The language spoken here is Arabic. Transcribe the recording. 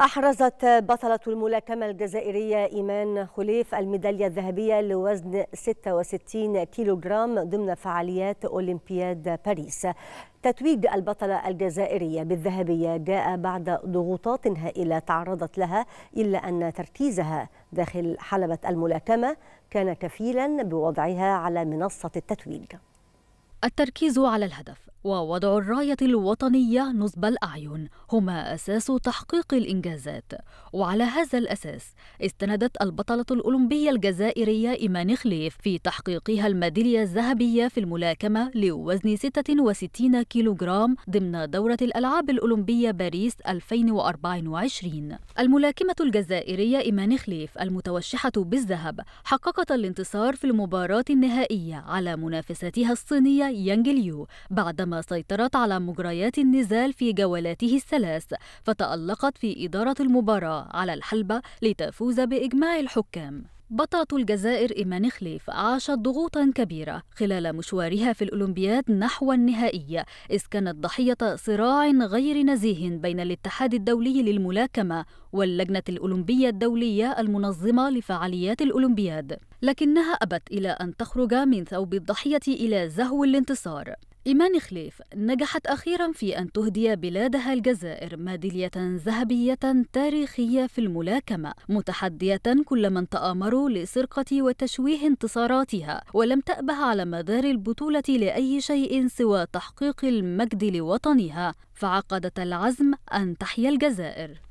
أحرزت بطلة الملاكمة الجزائرية إيمان خليف الميدالية الذهبية لوزن 66 كيلوغرام ضمن فعاليات أولمبياد باريس تتويج البطلة الجزائرية بالذهبية جاء بعد ضغوطات هائلة تعرضت لها إلا أن تركيزها داخل حلبة الملاكمة كان كفيلا بوضعها على منصة التتويج التركيز على الهدف ووضع الراية الوطنية نصب الأعين هما أساس تحقيق الإنجازات وعلى هذا الأساس استندت البطلة الأولمبية الجزائرية إيمان خليف في تحقيقها الميدالية الذهبية في الملاكمة لوزن 66 كيلوغرام ضمن دورة الألعاب الأولمبية باريس 2024 الملاكمة الجزائرية إيمان خليف المتوشحة بالذهب حققت الانتصار في المباراة النهائية على منافستها الصينية يانج ليو بعدما سيطرت على مجريات النزال في جولاته الثلاث فتألقت في إدارة المباراة على الحلبة لتفوز بإجماع الحكام بطلة الجزائر إيمان خليف عاشت ضغوطا كبيرة خلال مشوارها في الأولمبياد نحو النهائية إذ كانت ضحية صراع غير نزيه بين الاتحاد الدولي للملاكمة واللجنة الأولمبية الدولية المنظمة لفعاليات الأولمبياد لكنها أبت إلى أن تخرج من ثوب الضحية إلى زهو الانتصار إيمان خليف نجحت أخيرا في أن تهدي بلادها الجزائر ميدالية ذهبية تاريخية في الملاكمة متحدية كل من تآمروا لسرقة وتشويه انتصاراتها ولم تأبه على مدار البطولة لأي شيء سوى تحقيق المجد لوطنها فعقدت العزم أن تحيا الجزائر